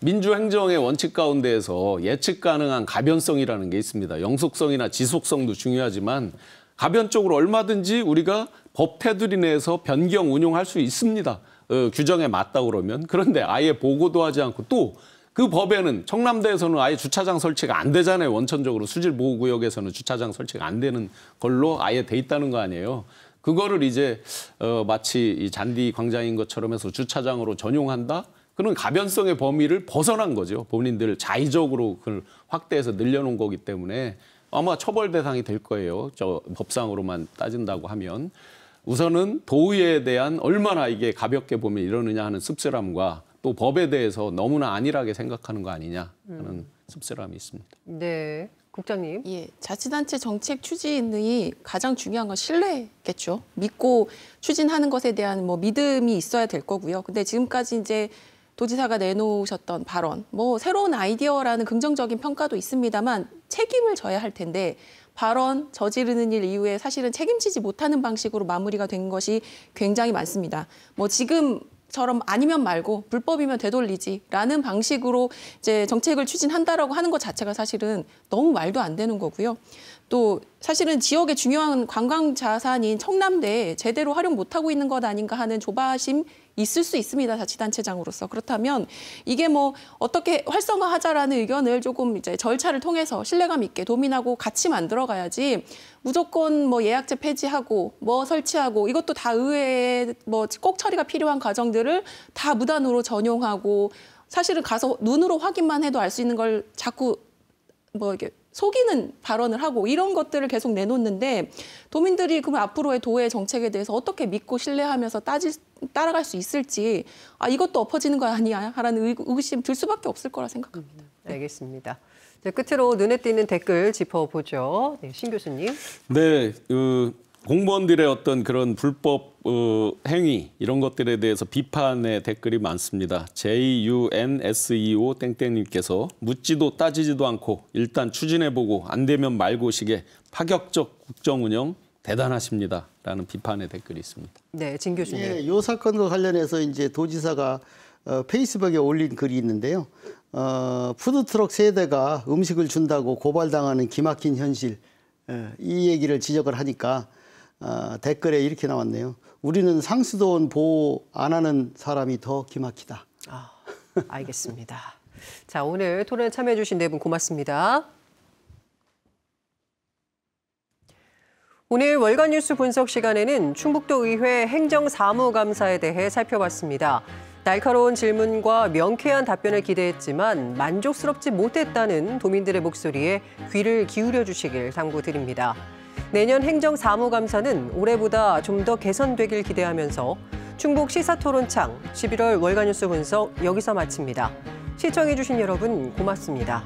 민주행정의 원칙 가운데에서 예측 가능한 가변성이라는 게 있습니다. 영속성이나 지속성도 중요하지만 가변적으로 얼마든지 우리가 법 테두리 내에서 변경 운용할 수 있습니다. 어, 규정에 맞다 그러면 그런데 아예 보고도 하지 않고 또 그 법에는 청남대에서는 아예 주차장 설치가 안 되잖아요. 원천적으로 수질 보호구역에서는 주차장 설치가 안 되는 걸로 아예 돼 있다는 거 아니에요. 그거를 이제 어, 마치 이 잔디 광장인 것처럼 해서 주차장으로 전용한다? 그런 가변성의 범위를 벗어난 거죠. 본인들 자의적으로 그걸 확대해서 늘려놓은 거기 때문에 아마 처벌 대상이 될 거예요. 저 법상으로만 따진다고 하면. 우선은 도의에 대한 얼마나 이게 가볍게 보면 이러느냐 하는 씁쓸함과 또 법에 대해서 너무나 안일하게 생각하는 거 아니냐 하는 음. 씁쓸함이 있습니다. 네. 국장님. 예, 자치단체 정책 추진의 가장 중요한 건 신뢰겠죠. 믿고 추진하는 것에 대한 뭐 믿음이 있어야 될 거고요. 근데 지금까지 이제 도지사가 내놓으셨던 발언, 뭐 새로운 아이디어라는 긍정적인 평가도 있습니다만 책임을 져야 할 텐데 발언 저지르는 일 이후에 사실은 책임지지 못하는 방식으로 마무리가 된 것이 굉장히 많습니다. 뭐 지금 처럼 아니면 말고 불법이면 되돌리지라는 방식으로 이제 정책을 추진한다라고 하는 것 자체가 사실은 너무 말도 안 되는 거고요. 또 사실은 지역의 중요한 관광 자산인 청남대 제대로 활용 못하고 있는 것 아닌가 하는 조바심 있을 수 있습니다. 자치단체장으로서. 그렇다면 이게 뭐 어떻게 활성화하자라는 의견을 조금 이제 절차를 통해서 신뢰감 있게 도민하고 같이 만들어 가야지 무조건 뭐 예약제 폐지하고 뭐 설치하고 이것도 다 의회에 뭐 꼭 처리가 필요한 과정들을 다 무단으로 전용하고 사실은 가서 눈으로 확인만 해도 알 수 있는 걸 자꾸 뭐 이게 속이는 발언을 하고 이런 것들을 계속 내놓는데 도민들이 그럼 앞으로의 도의 정책에 대해서 어떻게 믿고 신뢰하면서 따질, 따라갈 수 있을지 아 이것도 엎어지는 거 아니야? 라는 의구심 들 수밖에 없을 거라 생각합니다. 음, 네. 알겠습니다. 네, 끝으로 눈에 띄는 댓글 짚어보죠. 네, 신 교수님. 네, 그... 공무원들의 어떤 그런 불법 어, 행위 이런 것들에 대해서 비판의 댓글이 많습니다. JUNSEO 땡땡님께서 묻지도 따지지도 않고 일단 추진해보고 안 되면 말고식의 파격적 국정운영 대단하십니다라는 비판의 댓글이 있습니다. 네, 진 교수님. 예, 요 사건과 관련해서 이제 도지사가 어, 페이스북에 올린 글이 있는데요. 어, 푸드트럭 세대가 음식을 준다고 고발당하는 기막힌 현실 예, 이 얘기를 지적을 하니까 어, 댓글에 이렇게 나왔네요. 우리는 상수도원 보호 안 하는 사람이 더 기막히다. 아, 알겠습니다. 자, 오늘 토론에 참여해주신 네 분 고맙습니다. 오늘 월간 뉴스 분석 시간에는 충북도 의회 행정사무감사에 대해 살펴봤습니다. 날카로운 질문과 명쾌한 답변을 기대했지만 만족스럽지 못했다는 도민들의 목소리에 귀를 기울여 주시길 당부드립니다. 내년 행정사무감사는 올해보다 좀 더 개선되길 기대하면서 충북 시사토론창 11월 월간뉴스 분석 여기서 마칩니다. 시청해주신 여러분 고맙습니다.